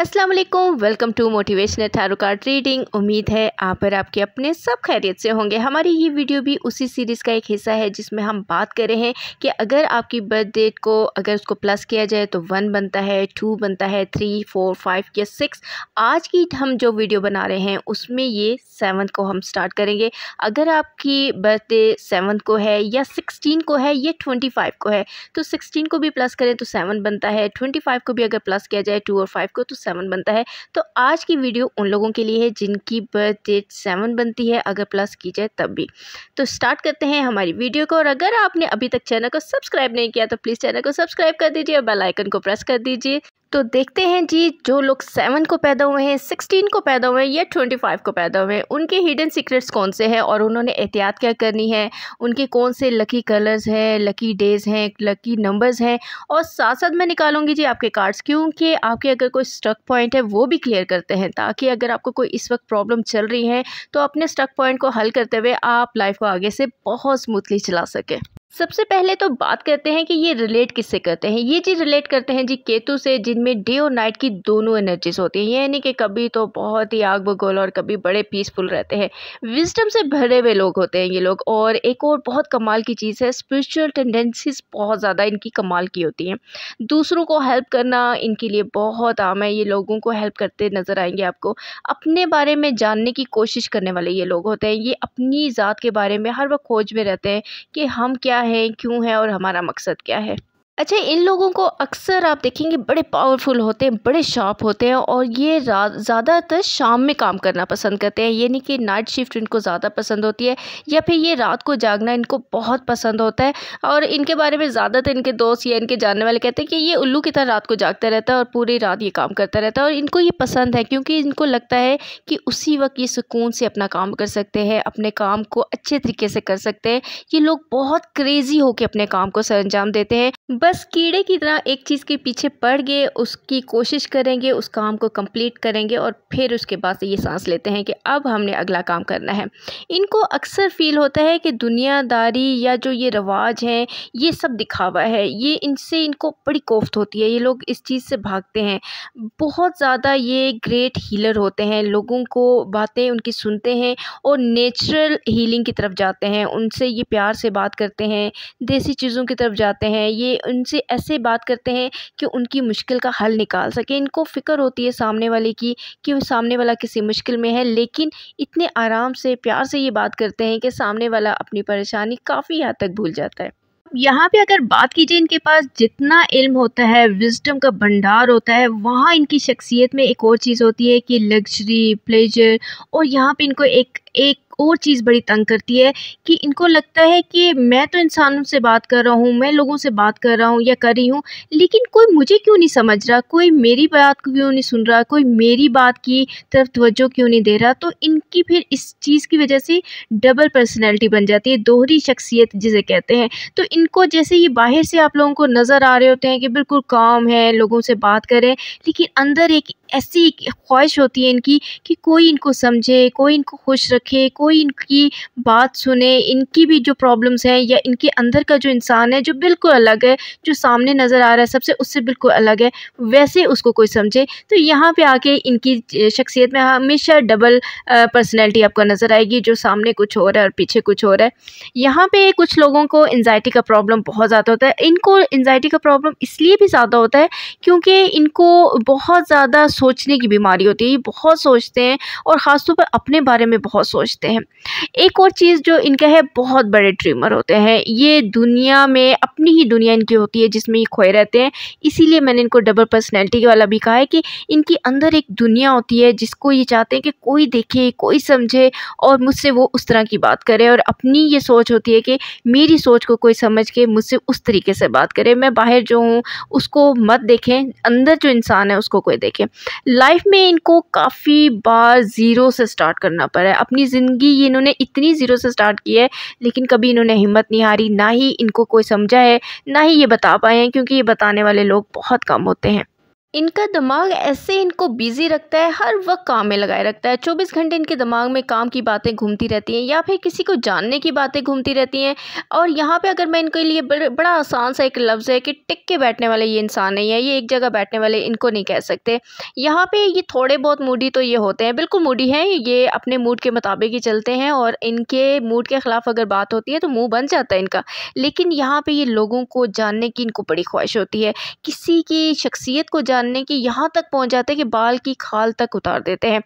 अस्सलाम वालेकुम welcome to motivational थारोकार रीडिंग उम्मीद है आप पर आपके अपने सब खैरियत से होंगे हमारी ये वीडियो भी उसी सीरीज़ का एक हिस्सा है जिसमें हम बात कर रहे हैं कि अगर आपकी बर्थ डेट को अगर उसको प्लस किया जाए तो वन बनता है टू बनता है थ्री फोर फाइव या सिक्स आज की हम जो वीडियो बना रहे हैं उसमें ये सेवन्थ को हम स्टार्ट करेंगे अगर आपकी डे सेवन्थ को है या सिक्सटीन को है या ट्वेंटी फाइव को है तो सिक्सटीन को भी प्लस करें तो सेवन बनता है ट्वेंटी फाइव को भी अगर प्लस किया जाए टू और फाइव को तो 7 सेवन बनता है तो आज की वीडियो उन लोगों के लिए है जिनकी बर्थ डेट सेवन बनती है अगर प्लस की जाए तब भी तो स्टार्ट करते हैं हमारी वीडियो को और अगर आपने अभी तक चैनल को सब्सक्राइब नहीं किया तो प्लीज़ चैनल को सब्सक्राइब कर दीजिए और बेलाइकन को प्रेस कर दीजिए तो देखते हैं जी जो लोग सेवन को पैदा हुए हैं सिक्सटीन को पैदा हुए हैं या ट्वेंटी फाइव को पैदा हुए हैं उनके हिडन सीक्रेट्स कौन से हैं और उन्होंने एहतियात क्या करनी है उनके कौन से लकी कलर्स हैं लकी डेज हैं लकी नंबर्स हैं और साथ साथ मैं निकालूंगी जी आपके कार्ड्स क्योंकि आपके अगर कोई स्ट्रक पॉइंट है वो भी क्लियर करते हैं ताकि अगर आपको कोई इस वक्त प्रॉब्लम चल रही है तो अपने स्ट्रक पॉइंट को हल करते हुए आप लाइफ को आगे से बहुत स्मूथली चला सकें सबसे पहले तो बात करते हैं कि ये रिलेट किससे करते हैं ये जी रिलेट करते हैं जी केतु से जिनमें डे और नाइट की दोनों एनर्जीज होती हैं यानी कि कभी तो बहुत ही आग बगोल और कभी बड़े पीसफुल रहते हैं विजडम से भरे हुए लोग होते हैं ये लोग और एक और बहुत कमाल की चीज़ है स्पिरिचुअल टेंडेंसीज बहुत ज़्यादा इनकी कमाल की होती हैं दूसरों को हेल्प करना इनके लिए बहुत आम है ये लोगों को हेल्प करते नज़र आएंगे आपको अपने बारे में जानने की कोशिश करने वाले ये लोग होते हैं ये अपनी ज़ात के बारे में हर वक्त खोज में रहते हैं कि हम क्या क्या है क्यों है और हमारा मकसद क्या है अच्छा इन लोगों को अक्सर आप देखेंगे बड़े पावरफुल होते हैं बड़े शार्प होते हैं और ये ज़्यादातर शाम में काम करना पसंद करते हैं यानी कि नाइट शिफ्ट इनको ज़्यादा पसंद होती है या फिर ये रात को जागना इनको बहुत पसंद होता है और इनके बारे में ज़्यादातर इनके दोस्त या इनके जानने वाले कहते हैं कि ये उल्लू की तरह रात को जागता रहता है और पूरी रात ये काम करता रहता है और इनको ये पसंद है क्योंकि इनको लगता है कि उसी वक्त ये सुकून से अपना काम कर सकते हैं अपने काम को अच्छे तरीके से कर सकते हैं ये लोग बहुत क्रेज़ी होकर अपने काम को सर अंजाम देते हैं बस कीड़े की तरह एक चीज़ के पीछे पड़ गए उसकी कोशिश करेंगे उस काम को कंप्लीट करेंगे और फिर उसके बाद से ये सांस लेते हैं कि अब हमने अगला काम करना है इनको अक्सर फील होता है कि दुनियादारी या जो ये रवाज हैं ये सब दिखावा है ये इनसे इनको बड़ी कोफ्त होती है ये लोग इस चीज़ से भागते हैं बहुत ज़्यादा ये ग्रेट हीलर होते हैं लोगों को बातें उनकी सुनते हैं और नेचुरल हीलिंग की तरफ जाते हैं उनसे ये प्यार से बात करते हैं देसी चीज़ों की तरफ जाते हैं ये उन उनसे ऐसे बात करते हैं कि उनकी मुश्किल का हल निकाल सकें इनको फ़िक्र होती है सामने वाले की कि सामने वाला किसी मुश्किल में है लेकिन इतने आराम से प्यार से ये बात करते हैं कि सामने वाला अपनी परेशानी काफ़ी हद तक भूल जाता है यहाँ पे अगर बात कीजिए इनके पास जितना इल्म होता है विजडम का भंडार होता है वहाँ इनकी शख्सियत में एक और चीज़ होती है कि लग्जरी प्लेजर और यहाँ पे इनको एक एक और चीज़ बड़ी तंग करती है कि इनको लगता है कि मैं तो इंसानों से बात कर रहा हूँ मैं लोगों से बात कर रहा हूँ या कर रही हूँ लेकिन कोई मुझे क्यों नहीं समझ रहा कोई मेरी बात क्यों नहीं सुन रहा कोई मेरी बात की तरफ तवज्जो क्यों नहीं दे रहा तो इनकी फिर इस चीज़ की वजह से डबल पर्सनैलिटी बन जाती है दोहरी शख्सियत जिसे कहते हैं तो इनको जैसे ये बाहर से आप लोगों को नज़र आ रहे होते हैं कि बिल्कुल काम है लोगों से बात करें लेकिन अंदर एक ऐसी ख्वाहिश होती है इनकी कि कोई इनको समझे कोई इनको खुश रखे कोई इनकी बात सुने इनकी भी जो प्रॉब्लम्स हैं या इनके अंदर का जो इंसान है जो बिल्कुल अलग है जो सामने नज़र आ रहा है सबसे उससे बिल्कुल अलग है वैसे उसको कोई समझे तो यहाँ पे आके इनकी शख्सियत में हमेशा डबल पर्सनैलिटी आपको नज़र आएगी जो सामने कुछ हो रहा है और पीछे कुछ हो रहा है यहाँ पर कुछ लोगों को एनजाइटी का प्रॉब्लम बहुत ज़्यादा होता है इनको एनजाइटी का प्रॉब्लम इसलिए भी ज़्यादा होता है क्योंकि इनको बहुत ज़्यादा सोचने की बीमारी होती है ये बहुत सोचते हैं और ख़ासतौर पर अपने बारे में बहुत सोचते हैं एक और चीज़ जो इनका है बहुत बड़े ड्रीमर होते हैं ये दुनिया में अपनी ही दुनिया इनकी होती है जिसमें ये खोए रहते हैं इसीलिए मैंने इनको डबल पर्सनैलिटी वाला भी कहा है कि इनके अंदर एक दुनिया होती है जिसको ये चाहते हैं कि कोई देखे कोई समझे और मुझसे वो उस तरह की बात करे और अपनी ये सोच होती है कि मेरी सोच को कोई समझ के मुझसे उस तरीके से बात करे मैं बाहर जो हूँ उसको मत देखें अंदर जो इंसान है उसको कोई देखे लाइफ में इनको काफ़ी बार ज़ीरो से स्टार्ट करना पड़ा है अपनी ज़िंदगी इन्होंने इतनी ज़ीरो से स्टार्ट की है लेकिन कभी इन्होंने हिम्मत नहीं हारी ना ही इनको कोई समझा है ना ही ये बता पाए हैं क्योंकि ये बताने वाले लोग बहुत कम होते हैं इनका दिमाग ऐसे इनको बिज़ी रखता है हर वक्त काम में लगाए रखता है चौबीस घंटे इनके दिमाग में काम की बातें घूमती रहती हैं या फिर किसी को जानने की बातें घूमती रहती हैं और यहाँ पे अगर मैं इनके लिए बड़, बड़ा आसान सा एक लफ्ज़ है कि टिक के बैठने वाले ये इंसान नहीं है ये एक जगह बैठने वाले इनको नहीं कह सकते यहाँ पर ये थोड़े बहुत मूडी तो ये होते हैं बिल्कुल मूडी हैं ये अपने मूड के मुताबिक ही चलते हैं और इनके मूड के ख़िलाफ़ अगर बात होती है तो मुँह बन जाता है इनका लेकिन यहाँ पर ये लोगों को जानने की इनको बड़ी ख्वाहिश होती है किसी की शख्सियत को जान जानने कि यहाँ तक पहुँच जाते हैं कि बाल की खाल तक उतार देते हैं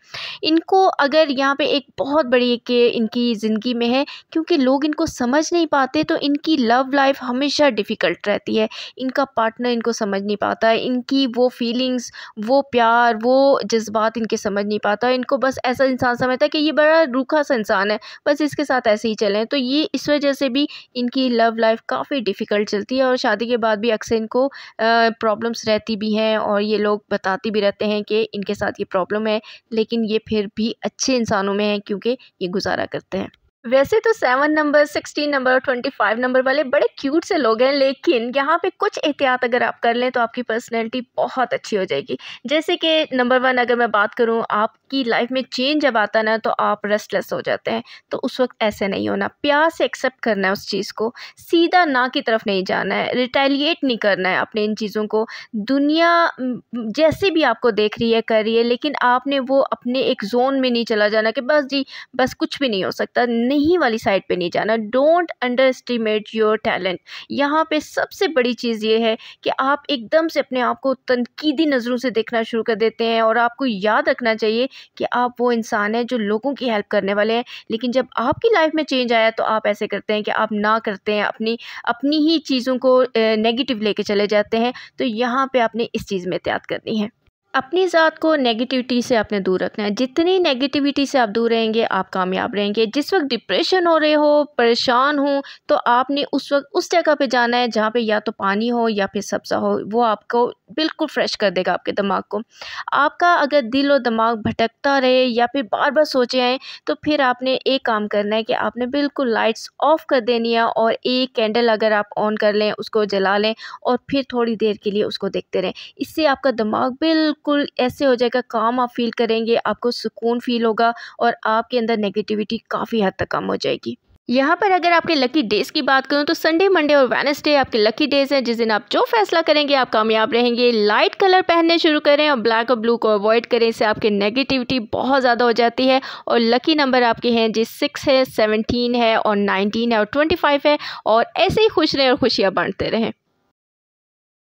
इनको अगर यहाँ पे एक बहुत बड़ी के इनकी ज़िंदगी में है क्योंकि लोग इनको समझ नहीं पाते तो इनकी लव लाइफ हमेशा डिफ़िकल्ट रहती है इनका पार्टनर इनको समझ नहीं पाता है इनकी वो फीलिंग्स वो प्यार वो जज्बात इनके समझ नहीं पाता इनको बस ऐसा इंसान समझता है कि ये बड़ा रूखा सा इंसान है बस इसके साथ ऐसे ही चलें तो ये इस वजह से भी इनकी लव लाइफ काफ़ी डिफ़िकल्ट चलती है और शादी के बाद भी अक्सर इनको प्रॉब्लम्स रहती भी हैं और ये लोग बताते भी रहते हैं कि इनके साथ ये प्रॉब्लम है लेकिन ये फिर भी अच्छे इंसानों में हैं क्योंकि ये गुज़ारा करते हैं वैसे तो सेवन नंबर सिक्सटीन नंबर और ट्वेंटी फाइव नंबर वाले बड़े क्यूट से लोग हैं लेकिन यहाँ पे कुछ एहतियात अगर आप कर लें तो आपकी पर्सनैलिटी बहुत अच्छी हो जाएगी जैसे कि नंबर वन अगर मैं बात करूँ आपकी लाइफ में चेंज जब आता ना तो आप रेस्टलेस हो जाते हैं तो उस वक्त ऐसे नहीं होना प्यार से एक्सेप्ट करना है उस चीज़ को सीधा ना की तरफ नहीं जाना है रिटेलिएट नहीं करना है अपने इन चीज़ों को दुनिया जैसे भी आपको देख रही है कर रही है लेकिन आपने वो अपने एक जोन में नहीं चला जाना कि बस जी बस कुछ भी नहीं हो सकता नहीं वाली साइड पे नहीं जाना don't underestimate your talent यहाँ पे सबसे बड़ी चीज़ ये है कि आप एकदम से अपने आप को तनकीदी नज़रों से देखना शुरू कर देते हैं और आपको याद रखना चाहिए कि आप वो इंसान हैं जो लोगों की हेल्प करने वाले हैं लेकिन जब आपकी लाइफ में चेंज आया तो आप ऐसे करते हैं कि आप ना करते हैं अपनी अपनी ही चीज़ों को नेगेटिव लेके चले जाते हैं तो यहाँ पर आपने इस चीज़ में एहतियात करनी है अपनी ज़ात को नेगेटिविटी से आपने दूर रखना है जितनी नेगेटिविटी से आप दूर रहेंगे आप कामयाब रहेंगे जिस वक्त डिप्रेशन हो रहे हो परेशान हो तो आपने उस वक्त उस जगह पे जाना है जहाँ पे या तो पानी हो या फिर सब्ज़ा हो वो आपको बिल्कुल फ़्रेश कर देगा आपके दिमाग को आपका अगर दिल और दिमाग भटकता रहे या फिर बार बार सोचे आए तो फिर आपने एक काम करना है कि आपने बिल्कुल लाइट्स ऑफ़ कर देनी है और एक कैंडल अगर आप ऑन कर लें उसको जला लें और फिर थोड़ी देर के लिए उसको देखते रहें इससे आपका दिमाग बिल्कुल ऐसे हो जाएगा काम आप फील करेंगे आपको सुकून फील होगा और आपके अंदर नेगेटिविटी काफ़ी हद तक कम हो जाएगी यहाँ पर अगर आपके लकी डेज की बात करूँ तो संडे मंडे और वेनसडे आपके लकी डेज हैं जिस दिन आप जो फैसला करेंगे आप कामयाब रहेंगे लाइट कलर पहनने शुरू करें और ब्लैक और ब्लू को अवॉइड करें इससे आपकी नेगेटिविटी बहुत ज़्यादा हो जाती है और लकी नंबर आपके हैं जी सिक्स है सेवनटीन है और नाइनटीन है और ट्वेंटी फाइव है और ऐसे ही खुश रहें और खुशियाँ बांटते रहें